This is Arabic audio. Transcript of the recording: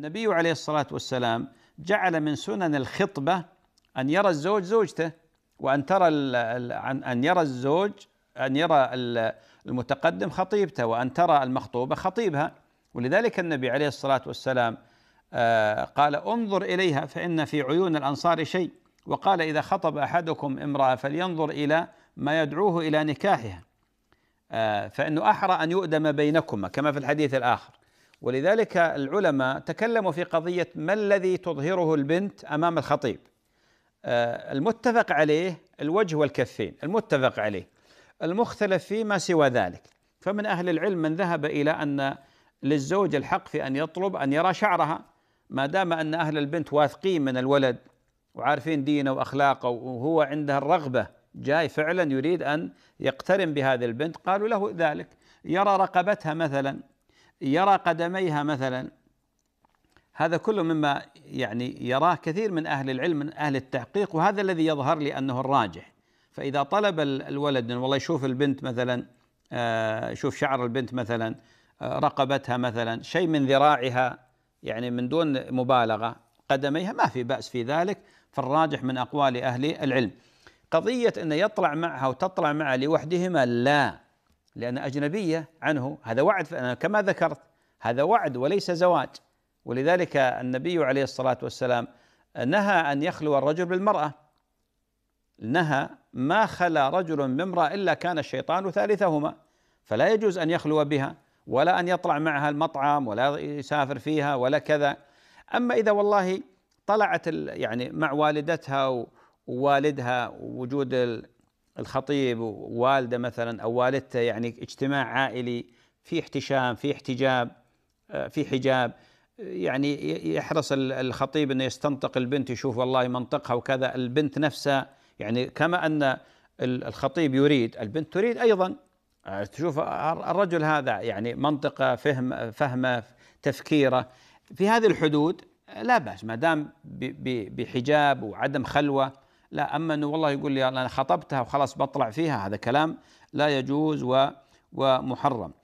النبي عليه الصلاة والسلام جعل من سنن الخطبة أن يرى الزوج زوجته وأن ترى أن يرى الزوج أن يرى المتقدم خطيبته وأن ترى المخطوبة خطيبها ولذلك النبي عليه الصلاة والسلام آه، قال انظر إليها فإن في عيون الأنصار شيء وقال إذا خطب أحدكم امرأة فلينظر إلى ما يدعوه إلى نكاحها آه، فإنه أحرى أن يؤدم بينكما كما في الحديث الآخر ولذلك العلماء تكلموا في قضية ما الذي تظهره البنت أمام الخطيب آه، المتفق عليه الوجه والكفين المتفق عليه المختلف فيما سوى ذلك فمن أهل العلم من ذهب إلى أن للزوج الحق في أن يطلب أن يرى شعرها ما دام أن أهل البنت واثقين من الولد وعارفين دينه وأخلاقه وهو عندها الرغبة جاي فعلا يريد أن يقترن بهذه البنت قالوا له ذلك يرى رقبتها مثلا يرى قدميها مثلا هذا كله مما يعني يراه كثير من أهل العلم من أهل التحقيق وهذا الذي يظهر لي أنه الراجح فإذا طلب الولد والله يشوف البنت مثلا آه، يشوف شعر البنت مثلا آه، رقبتها مثلا شيء من ذراعها يعني من دون مبالغة قدميها ما في بأس في ذلك فالراجح من أقوال أهل العلم قضية أن يطلع معها وتطلع معه لوحدهما لا لأن أجنبية عنه هذا وعد فأنا كما ذكرت هذا وعد وليس زواج ولذلك النبي عليه الصلاة والسلام نهى أن يخلو الرجل بالمرأة نهى ما خلا رجل من امرأة إلا كان الشيطان ثالثهما فلا يجوز أن يخلو بها ولا أن يطلع معها المطعم ولا يسافر فيها ولا كذا أما إذا والله طلعت يعني مع والدتها ووالدها وجود الخطيب ووالده مثلا او والدته يعني اجتماع عائلي في احتشام في احتجاب آه، في حجاب يعني يحرص الخطيب انه يستنطق البنت يشوف والله منطقها وكذا البنت نفسها يعني كما ان الخطيب يريد البنت تريد ايضا آه، تشوف الرجل هذا يعني منطقه فهم فهمه تفكيره في هذه الحدود لا باس ما دام بحجاب وعدم خلوه لا أما أنه والله يقول لي أنا خطبتها وخلاص بطلع فيها هذا كلام لا يجوز و ومحرم